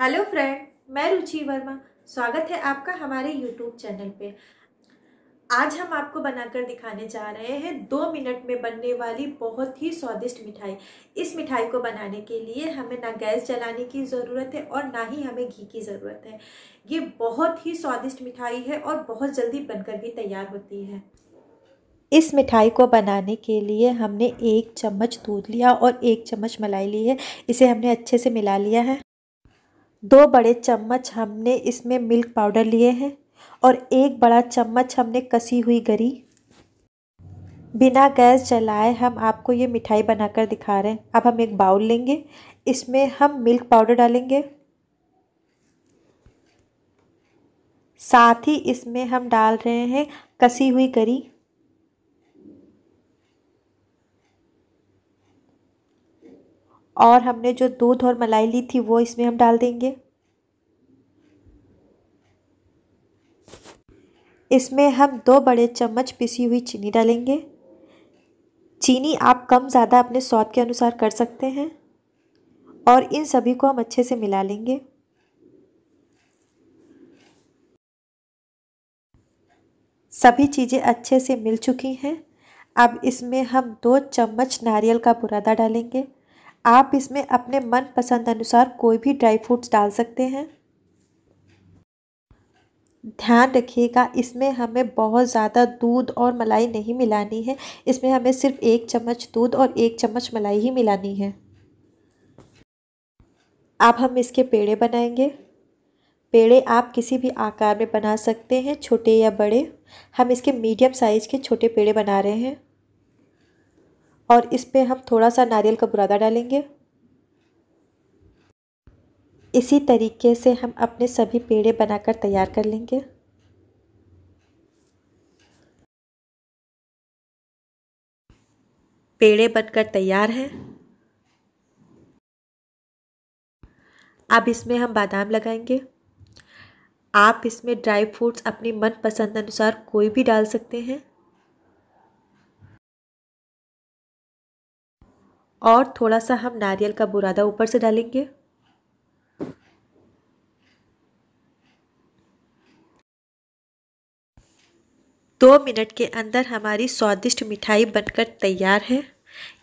hello friend मैं रुचि वर्मा स्वागत है आपका हमारे यूट्यूब चैनल पे आज हम आपको बनाकर दिखाने जा रहे हैं दो मिनट में बनने वाली बहुत ही स्वादिष्ट मिठाई इस मिठाई को बनाने के लिए हमें ना गैस जलाने की ज़रूरत है और ना ही हमें घी की ज़रूरत है ये बहुत ही स्वादिष्ट मिठाई है और बहुत जल्दी बनकर भी तैयार होती है इस मिठाई को बनाने के लिए हमने एक चम्मच दूध लिया और एक चम्मच मलाई ली है इसे हमने अच्छे से मिला लिया है दो बड़े चम्मच हमने इसमें मिल्क पाउडर लिए हैं और एक बड़ा चम्मच हमने कसी हुई गरी बिना गैस जलाए हम आपको ये मिठाई बनाकर दिखा रहे हैं अब हम एक बाउल लेंगे इसमें हम मिल्क पाउडर डालेंगे साथ ही इसमें हम डाल रहे हैं कसी हुई गरी और हमने जो दूध और मलाई ली थी वो इसमें हम डाल देंगे इसमें हम दो बड़े चम्मच पिसी हुई चीनी डालेंगे चीनी आप कम ज़्यादा अपने स्वाद के अनुसार कर सकते हैं और इन सभी को हम अच्छे से मिला लेंगे सभी चीज़ें अच्छे से मिल चुकी हैं अब इसमें हम दो चम्मच नारियल का बुरादा डालेंगे आप इसमें अपने मन पसंद अनुसार कोई भी ड्राई फ्रूट्स डाल सकते हैं ध्यान रखिएगा इसमें हमें बहुत ज़्यादा दूध और मलाई नहीं मिलानी है इसमें हमें सिर्फ एक चम्मच दूध और एक चम्मच मलाई ही मिलानी है अब हम इसके पेड़े बनाएंगे पेड़े आप किसी भी आकार में बना सकते हैं छोटे या बड़े हम इसके मीडियम साइज़ के छोटे पेड़े बना रहे हैं और इस पे हम थोड़ा सा नारियल का बुरादा डालेंगे इसी तरीके से हम अपने सभी पेड़े बनाकर तैयार कर लेंगे पेड़े बनकर तैयार हैं अब इसमें हम बादाम लगाएंगे आप इसमें ड्राई फ्रूट्स अपनी मनपसंद अनुसार कोई भी डाल सकते हैं और थोड़ा सा हम नारियल का बुरादा ऊपर से डालेंगे दो मिनट के अंदर हमारी स्वादिष्ट मिठाई बनकर तैयार है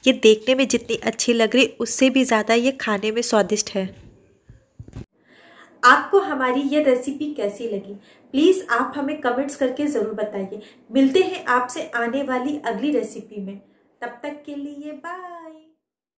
ये देखने में जितनी अच्छी लग रही उससे भी ज़्यादा ये खाने में स्वादिष्ट है आपको हमारी ये रेसिपी कैसी लगी प्लीज़ आप हमें कमेंट्स करके ज़रूर बताइए मिलते हैं आपसे आने वाली अगली रेसिपी में तब तक के लिए बाय